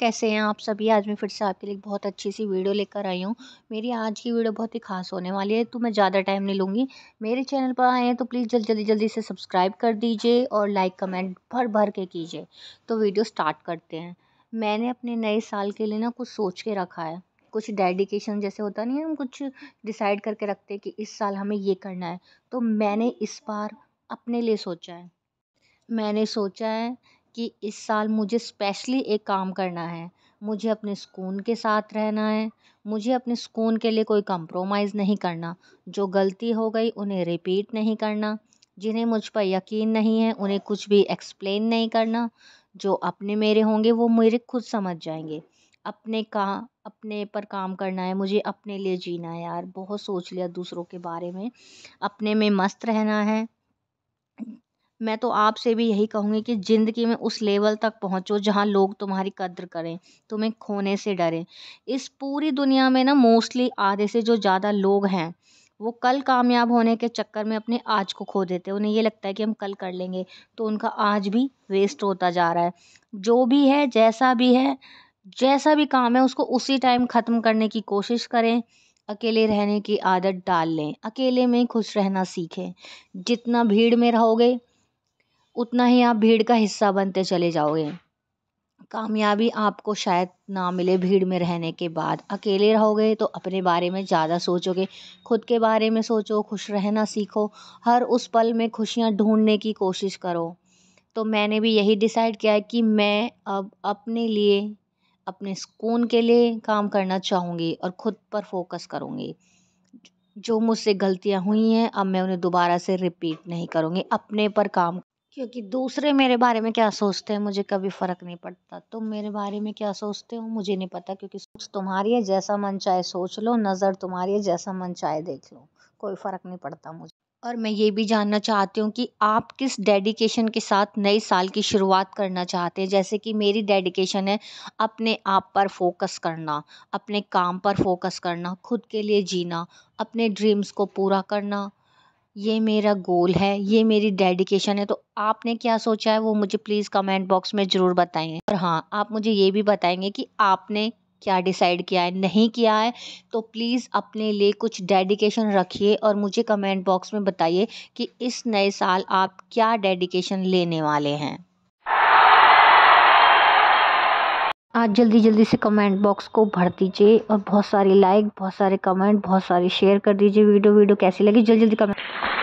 कैसे हैं आप सभी आज मैं फिर से आपके लिए बहुत अच्छी सी वीडियो लेकर आई हूँ मेरी आज की वीडियो बहुत ही खास होने वाली है तो मैं ज़्यादा टाइम नहीं लूँगी मेरे चैनल पर आए हैं तो प्लीज़ जल्दी जल्दी जल्दी से सब्सक्राइब कर दीजिए और लाइक कमेंट भर भर के कीजिए तो वीडियो स्टार्ट करते हैं मैंने अपने नए साल के लिए ना कुछ सोच के रखा है कुछ डेडिकेशन जैसे होता नहीं है हम कुछ डिसाइड करके रखते हैं कि इस साल हमें ये करना है तो मैंने इस बार अपने लिए सोचा है मैंने सोचा है कि इस साल मुझे स्पेशली एक काम करना है मुझे अपने सुकून के साथ रहना है मुझे अपने सुकून के लिए कोई कंप्रोमाइज़ नहीं करना जो गलती हो गई उन्हें रिपीट नहीं करना जिन्हें मुझ पर यकीन नहीं है उन्हें कुछ भी एक्सप्लेन नहीं करना जो अपने मेरे होंगे वो मेरे खुद समझ जाएंगे अपने का अपने पर काम करना है मुझे अपने लिए जीना है यार बहुत सोच लिया दूसरों के बारे में अपने में मस्त रहना है मैं तो आपसे भी यही कहूँगी कि ज़िंदगी में उस लेवल तक पहुँचो जहाँ लोग तुम्हारी कद्र करें तुम्हें खोने से डरें इस पूरी दुनिया में ना मोस्टली आधे से जो ज़्यादा लोग हैं वो कल कामयाब होने के चक्कर में अपने आज को खो देते हैं उन्हें ये लगता है कि हम कल कर लेंगे तो उनका आज भी वेस्ट होता जा रहा है जो भी है जैसा भी है जैसा भी काम है उसको उसी टाइम ख़त्म करने की कोशिश करें अकेले रहने की आदत डाल लें अकेले में खुश रहना सीखें जितना भीड़ में रहोगे उतना ही आप भीड़ का हिस्सा बनते चले जाओगे कामयाबी आपको शायद ना मिले भीड़ में रहने के बाद अकेले रहोगे तो अपने बारे में ज़्यादा सोचोगे खुद के बारे में सोचो खुश रहना सीखो हर उस पल में खुशियाँ ढूंढने की कोशिश करो तो मैंने भी यही डिसाइड किया है कि मैं अब अपने लिए अपने सुकून के लिए काम करना चाहूँगी और खुद पर फोकस करूँगी जो मुझसे गलतियाँ हुई हैं अब मैं उन्हें दोबारा से रिपीट नहीं करूँगी अपने पर काम क्योंकि दूसरे मेरे बारे में क्या सोचते हैं मुझे कभी फ़र्क नहीं पड़ता तुम मेरे बारे में क्या सोचते हो मुझे नहीं पता क्योंकि सोच तुम्हारी है जैसा मन चाहे सोच लो नज़र तुम्हारी है जैसा मन चाहे देख लो कोई फ़र्क नहीं पड़ता मुझे और मैं ये भी जानना चाहती हूँ कि आप किस डेडिकेशन के साथ नए साल की शुरुआत करना चाहते हैं जैसे कि मेरी डेडिकेशन है अपने आप पर फोकस करना अपने काम पर फोकस करना खुद के लिए जीना अपने ड्रीम्स को पूरा करना ये मेरा गोल है ये मेरी डेडिकेशन है तो आपने क्या सोचा है वो मुझे प्लीज़ कमेंट बॉक्स में ज़रूर बताएं और हाँ आप मुझे ये भी बताएंगे कि आपने क्या डिसाइड किया है नहीं किया है तो प्लीज़ अपने लिए कुछ डेडिकेशन रखिए और मुझे कमेंट बॉक्स में बताइए कि इस नए साल आप क्या डेडिकेशन लेने वाले हैं आज जल्दी जल्दी से कमेंट बॉक्स को भर दीजिए और बहुत सारी लाइक बहुत सारे कमेंट बहुत सारे शेयर कर दीजिए वीडियो वीडियो कैसी लगी जल्दी जल्दी कमेंट